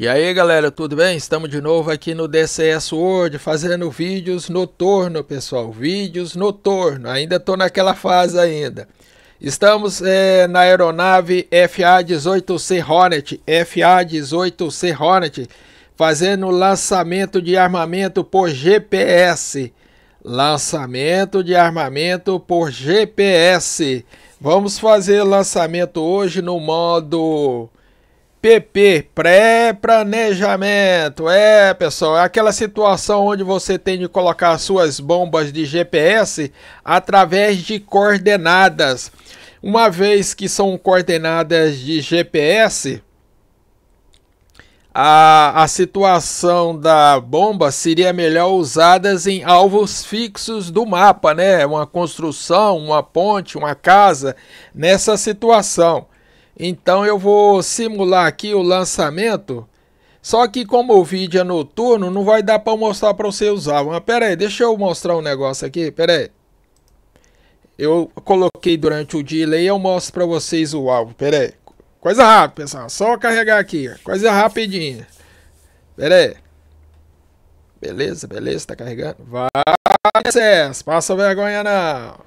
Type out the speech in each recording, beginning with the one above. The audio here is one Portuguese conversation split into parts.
E aí galera, tudo bem? Estamos de novo aqui no DCS World fazendo vídeos noturno, pessoal. Vídeos noturno, ainda estou naquela fase ainda. Estamos é, na aeronave FA-18C Hornet, FA-18C Hornet, fazendo lançamento de armamento por GPS. Lançamento de armamento por GPS. Vamos fazer lançamento hoje no modo PP, pré-planejamento. É, pessoal, é aquela situação onde você tem de colocar suas bombas de GPS através de coordenadas. Uma vez que são coordenadas de GPS, a, a situação da bomba seria melhor usadas em alvos fixos do mapa, né? Uma construção, uma ponte, uma casa, nessa situação. Então eu vou simular aqui o lançamento. Só que como o vídeo é noturno, não vai dar para mostrar para você usar. Mas pera aí, deixa eu mostrar um negócio aqui, pera aí. Eu coloquei durante o delay e eu mostro para vocês o alvo, pera aí. Coisa rápida, pessoal, só carregar aqui, coisa rapidinha. Pera aí. Beleza, beleza, tá carregando. Vai, César, passa vergonha não.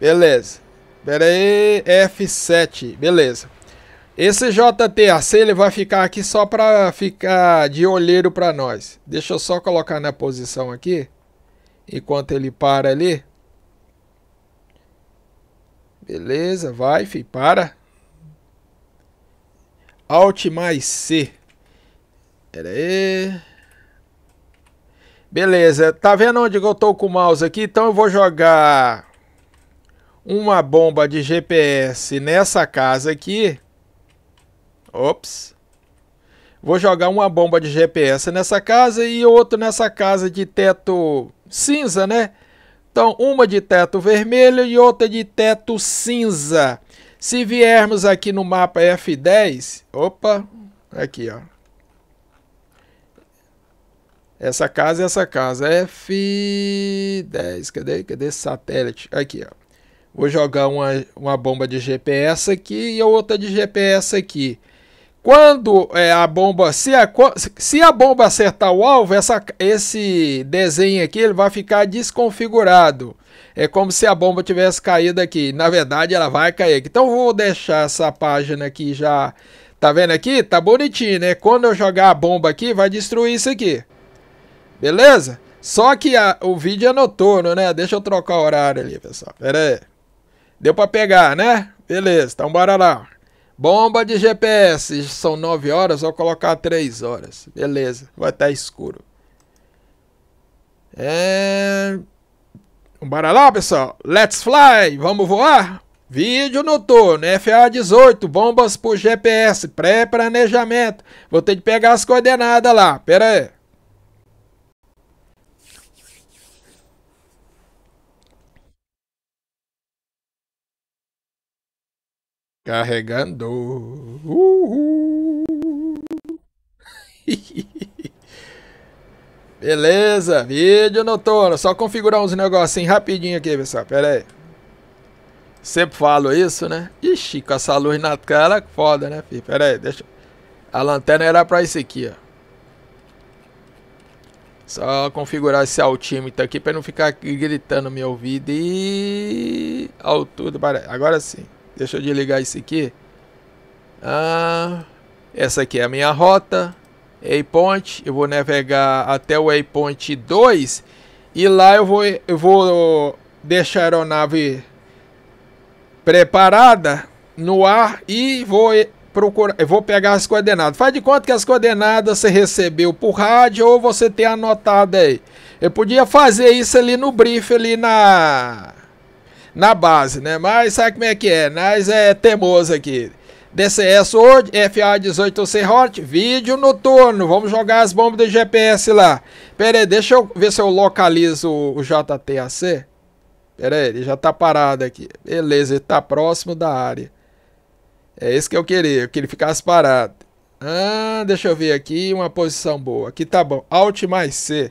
Beleza. Pera aí, F7, beleza. Esse JTAC ele vai ficar aqui só para ficar de olheiro para nós. Deixa eu só colocar na posição aqui, enquanto ele para ali. Beleza, vai, fi, para. Alt mais C. Pera aí. Beleza, tá vendo onde eu tô com o mouse aqui? Então eu vou jogar uma bomba de GPS nessa casa aqui. Ops. Vou jogar uma bomba de GPS nessa casa e outra nessa casa de teto cinza, né? Então, uma de teto vermelho e outra de teto cinza. Se viermos aqui no mapa F10, opa, aqui, ó. Essa casa, essa casa, F10, cadê, cadê satélite? Aqui, ó. Vou jogar uma, uma bomba de GPS aqui e outra de GPS aqui. Quando é, a bomba, se a, se a bomba acertar o alvo, essa, esse desenho aqui ele vai ficar desconfigurado. É como se a bomba tivesse caído aqui. Na verdade, ela vai cair aqui. Então, vou deixar essa página aqui já. Tá vendo aqui? Tá bonitinho, né? Quando eu jogar a bomba aqui, vai destruir isso aqui. Beleza? Só que a, o vídeo é noturno, né? Deixa eu trocar o horário ali, pessoal. Pera aí. Deu para pegar, né? Beleza, então bora lá. Bomba de GPS, são 9 horas, vou colocar 3 horas. Beleza, vai estar escuro. É... Bora lá, pessoal. Let's fly, vamos voar? Vídeo noturno, FA 18, bombas por GPS, pré-planejamento. Vou ter que pegar as coordenadas lá, pera aí. Carregando. Beleza, vídeo noturno. Só configurar uns negocinhos rapidinho aqui, pessoal. Pera aí. Sempre falo isso, né? Ixi, com essa luz na cara, foda, né, filho? Pera aí, deixa... A lanterna era pra isso aqui, ó. Só configurar esse altímetro aqui pra não ficar gritando no meu ouvido e... Altura, Agora sim. Deixa eu desligar isso aqui. Ah, essa aqui é a minha rota. Waypoint. Eu vou navegar até o Waypoint 2. E lá eu vou, eu vou deixar a aeronave preparada no ar e vou procurar, eu vou pegar as coordenadas. Faz de conta que as coordenadas você recebeu por rádio ou você tem anotado aí. Eu podia fazer isso ali no brief ali na na base, né? Mas sabe como é que é? Nós é teimoso aqui. DCS World, FA18C Hot, vídeo noturno. Vamos jogar as bombas do GPS lá. Pera aí, deixa eu ver se eu localizo o JTAC. Pera aí, ele já tá parado aqui. Beleza, ele tá próximo da área. É isso que eu queria, eu queria que ele ficasse parado. Ah, deixa eu ver aqui, uma posição boa. Aqui tá bom, Alt mais C.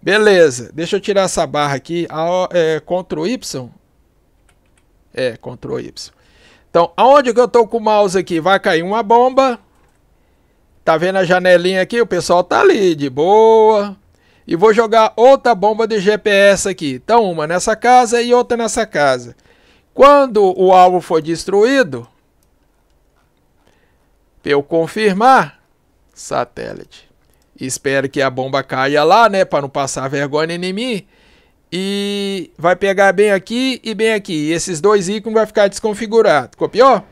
Beleza, deixa eu tirar essa barra aqui, A, é, Ctrl Y. É, Ctrl Y. Então, aonde que eu tô com o mouse aqui? Vai cair uma bomba. Tá vendo a janelinha aqui? O pessoal tá ali, de boa. E vou jogar outra bomba de GPS aqui. Então, uma nessa casa e outra nessa casa. Quando o alvo for destruído, eu confirmar, satélite. Espero que a bomba caia lá, né, para não passar vergonha em mim. E vai pegar bem aqui e bem aqui. E esses dois ícones vai ficar desconfigurado. Copiou?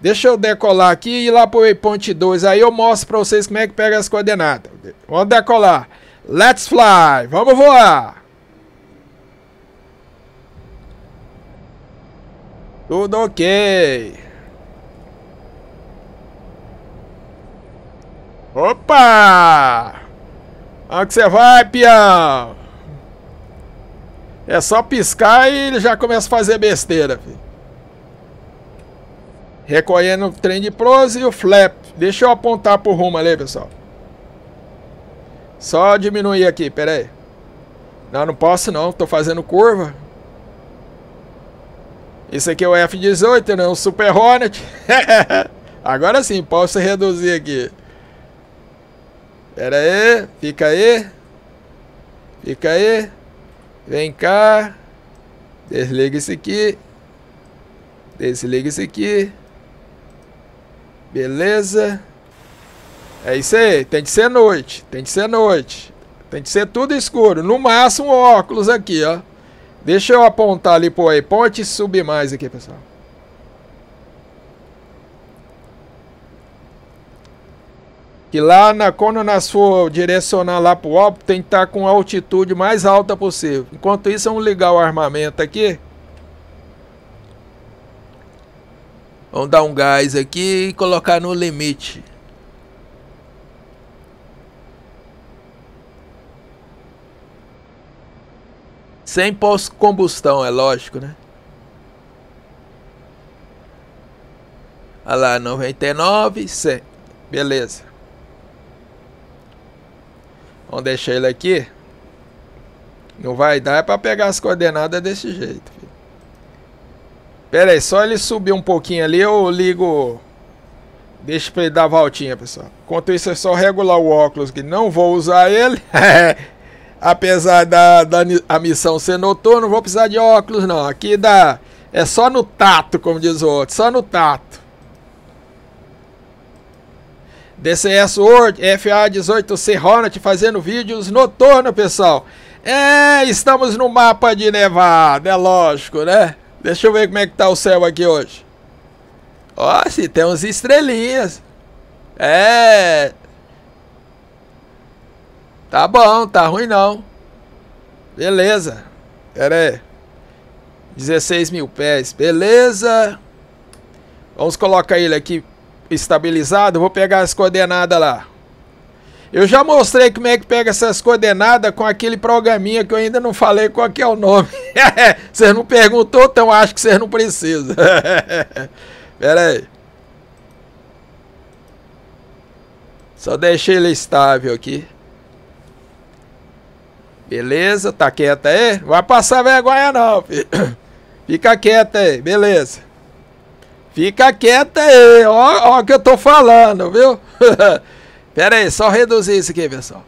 Deixa eu decolar aqui e ir lá para o waypoint 2. Aí eu mostro para vocês como é que pega as coordenadas. Vamos decolar. Let's fly. Vamos voar. Tudo ok. Opa! Onde você vai, peão? É só piscar e ele já começa a fazer besteira, filho. Recolhendo o trem de prose e o flap. Deixa eu apontar pro rumo ali, pessoal. Só diminuir aqui, pera aí. Não, não posso não, tô fazendo curva. Esse aqui é o F-18, não, né? o Super Hornet. Agora sim, posso reduzir aqui. Pera aí, fica aí. Fica aí. Vem cá. Desliga isso aqui. Desliga isso aqui. Beleza. É isso aí. Tem que ser noite. Tem que ser noite. Tem que ser tudo escuro. No máximo, óculos aqui, ó. Deixa eu apontar ali pro Ponte e subir mais aqui, pessoal. E lá na quando nós for direcionar lá pro alto, tem que estar tá com a altitude mais alta possível. Enquanto isso, vamos ligar o armamento aqui. Vamos dar um gás aqui e colocar no limite. Sem pós-combustão, é lógico, né? Olha lá, 99, 100. Beleza. Vamos deixar ele aqui. Não vai dar é para pegar as coordenadas desse jeito. Filho. Pera aí, só ele subir um pouquinho ali, eu ligo... Deixa pra ele dar a voltinha, pessoal. Enquanto isso, é só regular o óculos, que não vou usar ele. Apesar da, da a missão ser noturna, não vou precisar de óculos, não. Aqui dá... É só no tato, como diz o outro. Só no tato. DCS World, FA18C Hornet fazendo vídeos noturno, pessoal. É, estamos no mapa de nevada, é lógico, né? Deixa eu ver como é que tá o céu aqui hoje. Ó, se tem uns estrelinhas. É. Tá bom, tá ruim não. Beleza. Pera aí. 16 mil pés, beleza. Vamos colocar ele aqui estabilizado, vou pegar as coordenadas lá. Eu já mostrei como é que pega essas coordenadas com aquele programinha que eu ainda não falei qual que é o nome. vocês não perguntou, então acho que vocês não precisam. Pera aí. Só deixei ele estável aqui. Beleza, tá quieta aí? Não vai passar vergonha não, filho. Fica quieta aí, beleza. Fica quieta aí, ó, ó que eu tô falando, viu? Pera aí, só reduzir isso aqui, pessoal.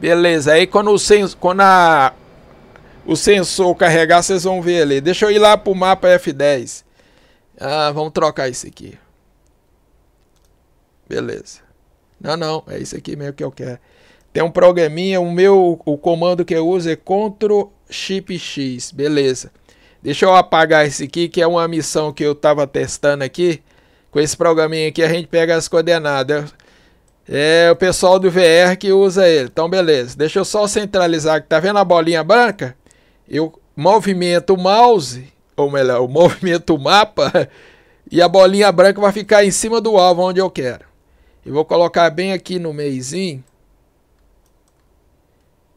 Beleza, aí quando, o, sens quando a, o sensor carregar, vocês vão ver ali. Deixa eu ir lá pro mapa F10. Ah, vamos trocar isso aqui. Beleza. Não, não, é isso aqui mesmo que eu quero. Tem um programinha, o meu, o comando que eu uso é Ctrl Shift X, beleza. Deixa eu apagar esse aqui, que é uma missão que eu estava testando aqui. Com esse programinha aqui a gente pega as coordenadas. É o pessoal do VR que usa ele. Então, beleza. Deixa eu só centralizar. Tá vendo a bolinha branca? Eu movimento o mouse, ou melhor, eu movimento o mapa, e a bolinha branca vai ficar em cima do alvo onde eu quero. Eu vou colocar bem aqui no meizinho.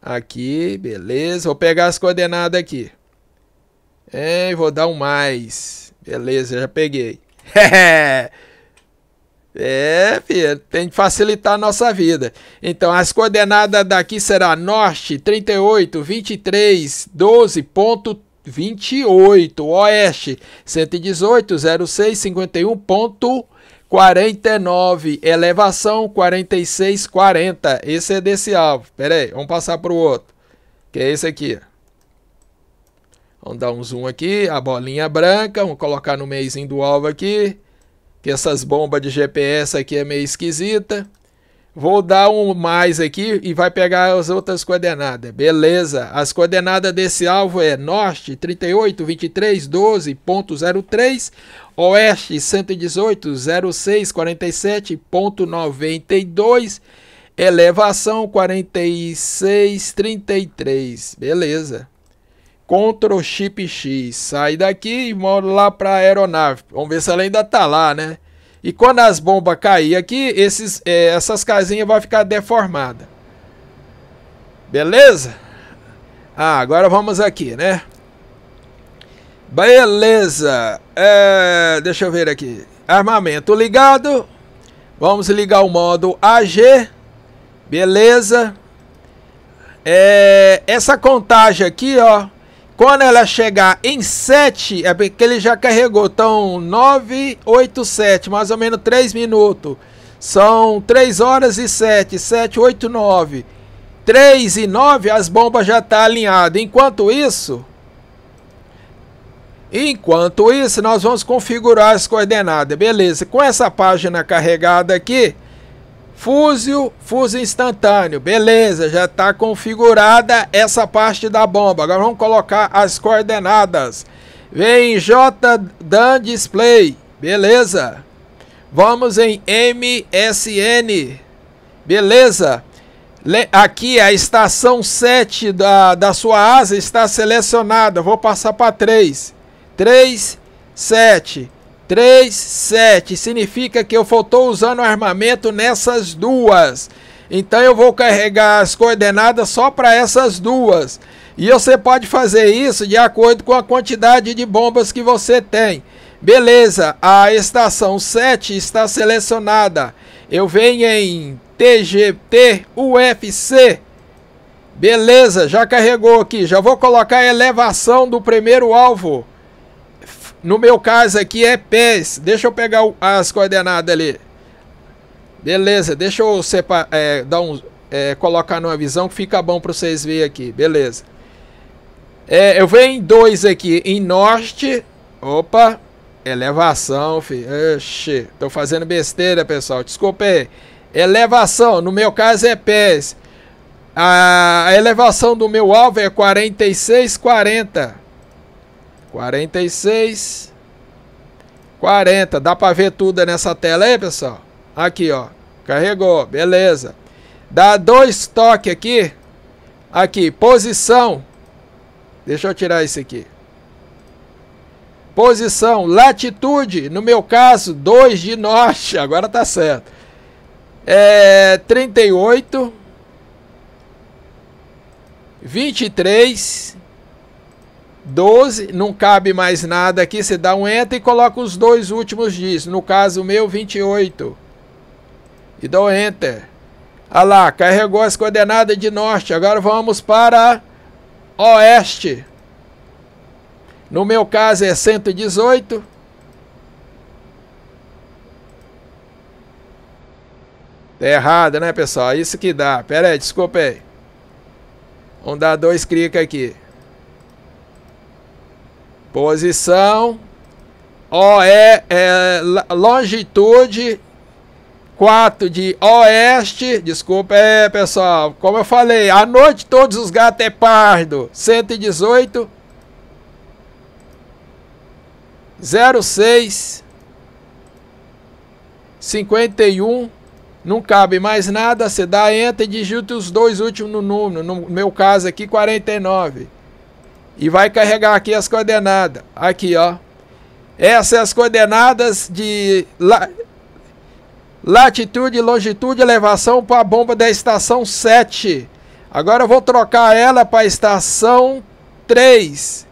Aqui, beleza. Vou pegar as coordenadas aqui. É, vou dar um mais. Beleza, já peguei. é, filho, tem que facilitar a nossa vida. Então, as coordenadas daqui serão norte 38, 23, 12, 28. oeste 118, 06, 51, 49. elevação 46, 40. Esse é desse alvo. Pera aí, vamos passar para o outro, que é esse aqui, ó. Vamos dar um zoom aqui, a bolinha branca, vamos colocar no meizinho do alvo aqui, que essas bombas de GPS aqui é meio esquisita. Vou dar um mais aqui e vai pegar as outras coordenadas. Beleza, as coordenadas desse alvo é norte 38, 23, 12.03, oeste 118, 06, 47.92, elevação 46, 33. Beleza. Ctrl Chip X. Saí daqui e moro lá para aeronave. Vamos ver se ela ainda tá lá, né? E quando as bombas cair aqui, esses, é, essas casinhas vão ficar deformadas. Beleza? Ah, agora vamos aqui, né? Beleza. É, deixa eu ver aqui. Armamento ligado. Vamos ligar o modo AG. Beleza. É, essa contagem aqui, ó. Quando ela chegar em 7, é porque ele já carregou. Então, 9, 8, 7, mais ou menos 3 minutos. São 3 horas e 7, 7, 8, 9. 3 e 9, as bombas já estão tá alinhadas. Enquanto isso, enquanto isso, nós vamos configurar as coordenadas. Beleza, com essa página carregada aqui, Fúzio, fuso instantâneo, beleza, já está configurada essa parte da bomba. Agora vamos colocar as coordenadas. Vem JDAN Display, beleza. Vamos em MSN, beleza. Aqui a estação 7 da, da sua asa está selecionada, vou passar para 3. 3, 7. 3, 7. Significa que eu faltou usando armamento nessas duas. Então eu vou carregar as coordenadas só para essas duas. E você pode fazer isso de acordo com a quantidade de bombas que você tem. Beleza, a estação 7 está selecionada. Eu venho em TGT UFC. Beleza, já carregou aqui. Já vou colocar a elevação do primeiro alvo. No meu caso aqui é pés. Deixa eu pegar as coordenadas ali. Beleza, deixa eu separar, é, dar um, é, colocar numa visão que fica bom para vocês verem aqui. Beleza. É, eu venho em dois aqui. Em norte. Opa. Elevação, filho. Oxi, tô fazendo besteira, pessoal. Desculpa aí. Elevação, no meu caso é pés. A elevação do meu alvo é 46,40. 46, 40. Dá para ver tudo nessa tela aí, pessoal? Aqui, ó. Carregou, beleza. Dá dois toques aqui. Aqui, posição. Deixa eu tirar isso aqui. Posição, latitude, no meu caso, 2 de norte, agora tá certo. É 38 23 12, não cabe mais nada aqui, você dá um enter e coloca os dois últimos dias No caso meu, 28. E dou enter. Olha ah lá, carregou as coordenadas de norte. Agora vamos para oeste. No meu caso é 118. Tá errado, né, pessoal? É isso que dá. Pera aí, desculpa aí. Vamos dar dois cliques aqui. Posição OE, é, longitude 4 de oeste. Desculpa, é pessoal, como eu falei, à noite todos os gatos é pardo. 118 06 51 não cabe mais nada, você dá enter e digita os dois últimos no número, no meu caso aqui 49 e vai carregar aqui as coordenadas. Aqui, ó. Essas as coordenadas de la latitude, longitude, elevação para a bomba da estação 7. Agora eu vou trocar ela para a estação 3.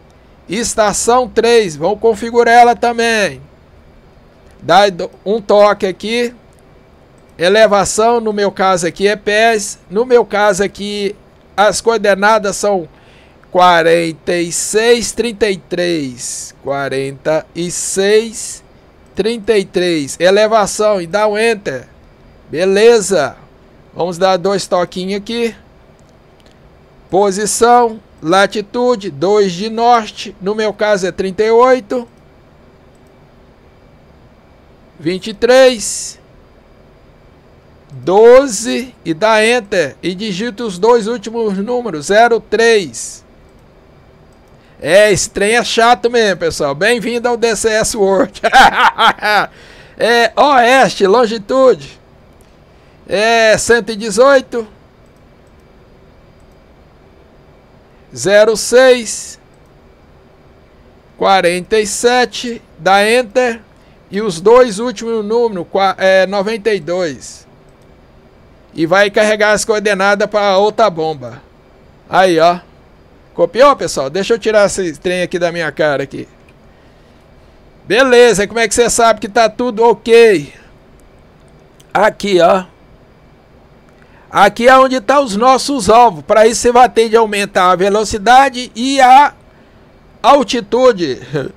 Estação 3, vamos configurar ela também. Dá um toque aqui. Elevação, no meu caso aqui é pés. No meu caso aqui, as coordenadas são 46, 33. 46, 33. Elevação e dá um Enter. Beleza. Vamos dar dois toquinhos aqui. Posição, latitude, 2 de norte. No meu caso é 38. 23. 12 e dá Enter e digita os dois últimos números, 03. É, esse trem é chato mesmo, pessoal. Bem-vindo ao DCS World. é, oeste, longitude. É 118 06 47, dá enter e os dois últimos números é 92. E vai carregar as coordenadas para outra bomba. Aí, ó. Copiou, pessoal? Deixa eu tirar esse trem aqui da minha cara aqui. Beleza, como é que você sabe que tá tudo ok? Aqui, ó. Aqui é onde estão tá os nossos alvos. Para isso você vai ter de aumentar a velocidade e a altitude.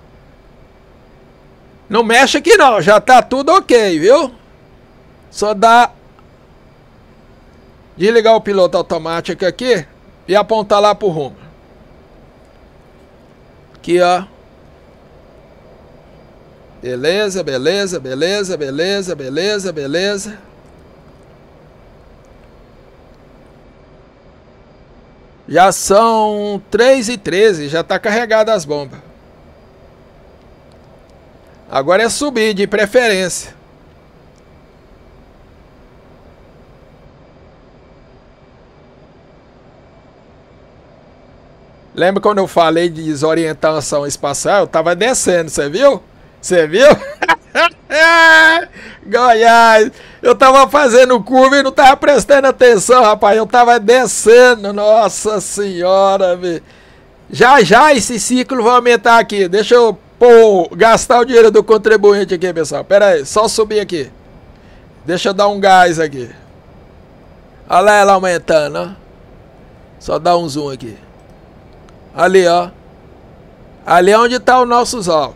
Não mexe aqui não, já tá tudo ok, viu? Só dá desligar o piloto automático aqui e apontar lá pro rumo. Aqui, ó. Beleza, beleza, beleza, beleza, beleza, beleza. Já são 3 e 13, já tá carregada as bombas. Agora é subir de preferência. Lembra quando eu falei de desorientação espacial? Eu tava descendo, você viu? Você viu? Goiás! Eu tava fazendo curva e não tava prestando atenção, rapaz. Eu tava descendo, nossa senhora, velho. Já já esse ciclo vai aumentar aqui. Deixa eu gastar o dinheiro do contribuinte aqui, pessoal. Pera aí, só subir aqui. Deixa eu dar um gás aqui. Olha lá ela aumentando, ó. Só dá um zoom aqui. Ali, ó. Ali é onde está o nosso Zal.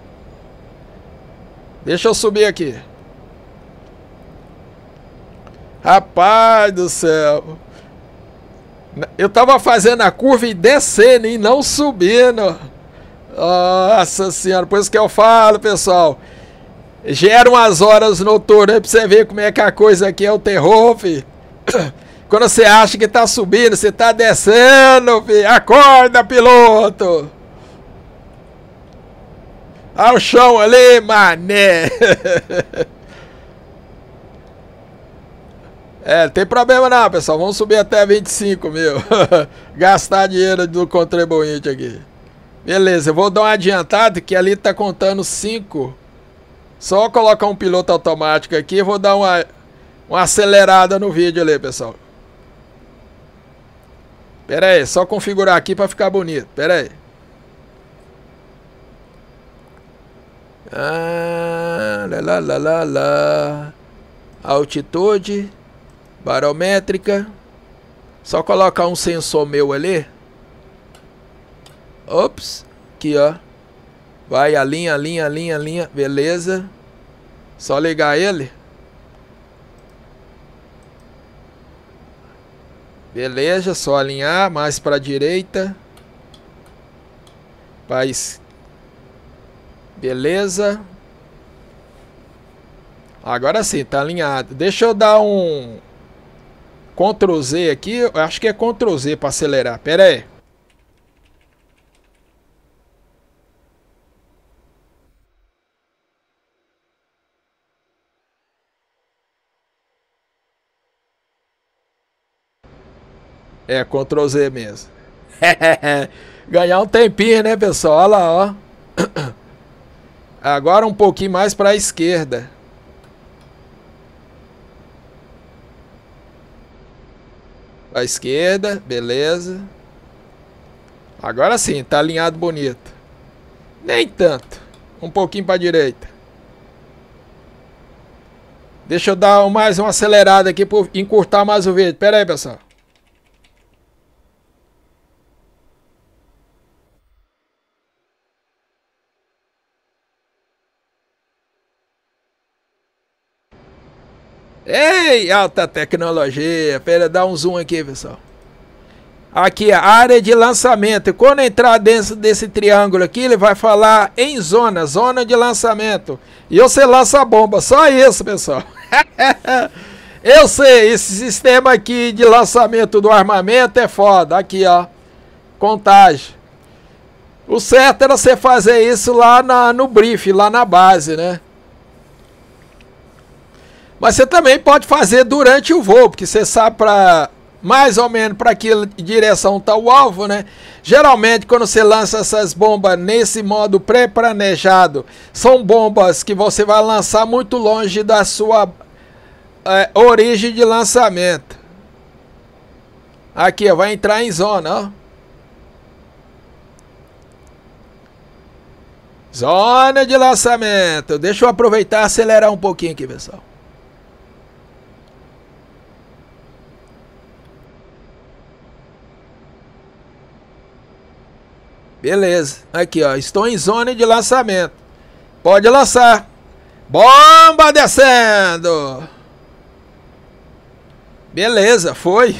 Deixa eu subir aqui. Rapaz do céu. Eu tava fazendo a curva e descendo e não subindo. Nossa senhora, por isso que eu falo, pessoal. Gera umas horas noturnas pra você ver como é que a coisa aqui é o terror, filho. Quando você acha que tá subindo, você tá descendo, filho. Acorda, piloto! Olha o chão ali, mané! É, não tem problema não, pessoal. Vamos subir até 25 mil. Gastar dinheiro do contribuinte aqui. Beleza, eu vou dar um adiantado que ali tá contando 5. Só colocar um piloto automático aqui e vou dar uma, uma acelerada no vídeo ali, pessoal. Pera aí, só configurar aqui para ficar bonito. Pera aí. Ah, lá, lá, lá, lá. Altitude, barométrica. Só colocar um sensor meu ali. Ops, aqui ó. Vai a linha, linha, linha, linha, beleza. Só ligar ele. Beleza, só alinhar mais para a direita. Paz. Beleza. Agora sim, tá alinhado. Deixa eu dar um Ctrl Z aqui. Eu acho que é Ctrl Z para acelerar. Pera aí. É, Ctrl Z mesmo. Ganhar um tempinho, né, pessoal? Olha lá, ó. Agora um pouquinho mais para a esquerda. Para a esquerda, beleza. Agora sim, tá alinhado bonito. Nem tanto. Um pouquinho para a direita. Deixa eu dar mais uma acelerada aqui para encurtar mais o vídeo. Pera aí, pessoal. Ei, alta tecnologia. Pera, dá um zoom aqui, pessoal. Aqui, a área de lançamento. Quando entrar dentro desse triângulo aqui, ele vai falar em zona, zona de lançamento. E você lança a bomba. Só isso, pessoal. Eu sei, esse sistema aqui de lançamento do armamento é foda. Aqui, ó. Contagem. O certo era você fazer isso lá na, no brief, lá na base, né? Mas você também pode fazer durante o voo, porque você sabe para mais ou menos para que direção está o alvo, né? Geralmente, quando você lança essas bombas nesse modo pré-planejado, são bombas que você vai lançar muito longe da sua é, origem de lançamento. Aqui, ó, vai entrar em zona, ó. Zona de lançamento. Deixa eu aproveitar e acelerar um pouquinho aqui, pessoal. Beleza. Aqui, ó. Estou em zona de lançamento. Pode lançar. Bomba descendo. Beleza, foi.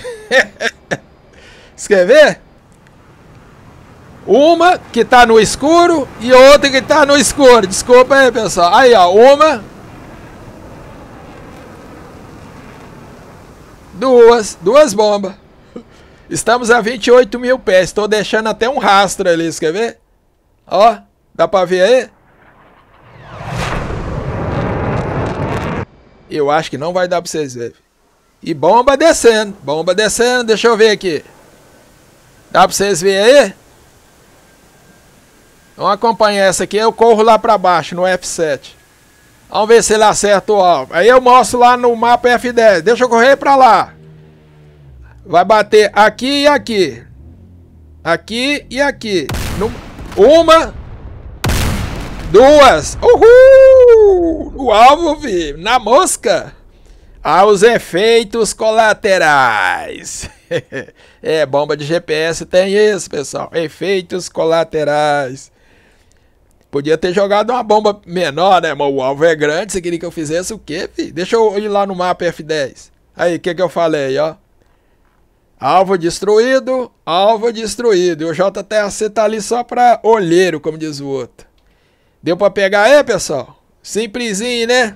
Escrever. quer ver? Uma que tá no escuro e outra que tá no escuro. Desculpa aí, pessoal. Aí, ó. Uma. Duas. Duas bombas. Estamos a 28 mil pés. Estou deixando até um rastro ali, quer ver? Ó, dá pra ver aí? Eu acho que não vai dar pra vocês verem. E bomba descendo, bomba descendo, deixa eu ver aqui. Dá pra vocês verem aí? Vamos então acompanhar essa aqui, eu corro lá pra baixo, no F7. Vamos ver se ele acerta o alvo. Aí eu mostro lá no mapa F10, deixa eu correr pra lá. Vai bater aqui e aqui. Aqui e aqui. Uma. Duas. Uhul! O alvo, vi. Na mosca. Aos ah, efeitos colaterais. é, bomba de GPS tem isso, pessoal. Efeitos colaterais. Podia ter jogado uma bomba menor, né? Mas o alvo é grande. Você queria que eu fizesse o quê, filho? Deixa eu ir lá no mapa F10. Aí, o que, que eu falei, ó? Alvo destruído, alvo destruído. E o JTAC tá ali só pra olheiro, como diz o outro. Deu pra pegar aí, pessoal? Simplesinho, né?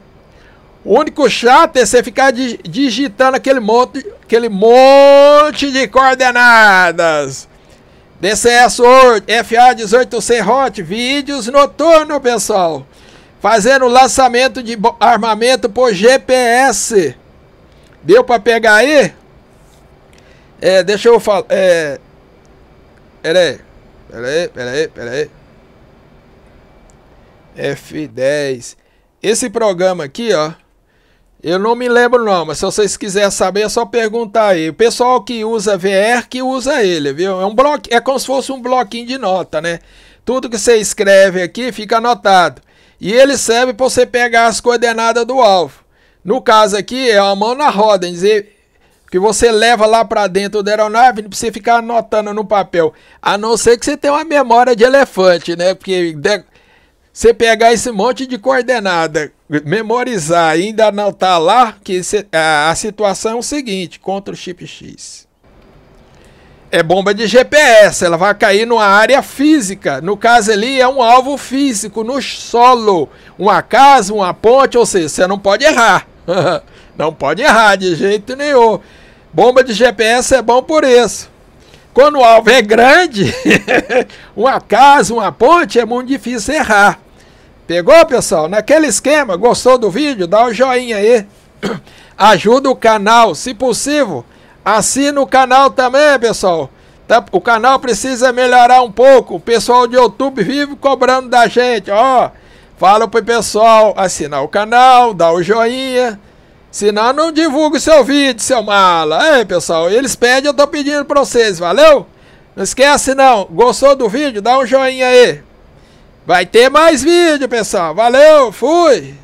O único chato é você ficar digitando aquele monte, aquele monte de coordenadas. DCS Word, FA 18C Hot, vídeos noturno, pessoal. Fazendo lançamento de armamento por GPS. Deu pra pegar aí? É, deixa eu falar. É. Pera aí. Pera aí, pera aí, pera aí. F10. Esse programa aqui, ó. Eu não me lembro não, mas se vocês quiserem saber é só perguntar aí. O pessoal que usa VR que usa ele, viu? É um bloco, é como se fosse um bloquinho de nota, né? Tudo que você escreve aqui fica anotado. E ele serve para você pegar as coordenadas do alvo. No caso aqui é uma mão na roda, dizer que você leva lá para dentro da aeronave, não precisa ficar anotando no papel. A não ser que você tenha uma memória de elefante, né? Porque de... você pegar esse monte de coordenada, memorizar e ainda anotar lá, que a situação é o seguinte, contra o chip X. É bomba de GPS, ela vai cair numa área física. No caso ali, é um alvo físico, no solo. Uma casa, uma ponte, ou seja, você não pode errar. não pode errar de jeito nenhum. Bomba de GPS é bom por isso. Quando o alvo é grande, uma casa, uma ponte, é muito difícil errar. Pegou, pessoal? Naquele esquema, gostou do vídeo? Dá o um joinha aí. Ajuda o canal, se possível. Assina o canal também, pessoal. Tá, o canal precisa melhorar um pouco. O pessoal de YouTube vive cobrando da gente. Ó, fala pro pessoal assinar o canal, dá o um joinha. Senão não divulga o seu vídeo, seu mala. É, pessoal, eles pedem, eu tô pedindo pra vocês, valeu? Não esquece não, gostou do vídeo? Dá um joinha aí. Vai ter mais vídeo, pessoal. Valeu, fui!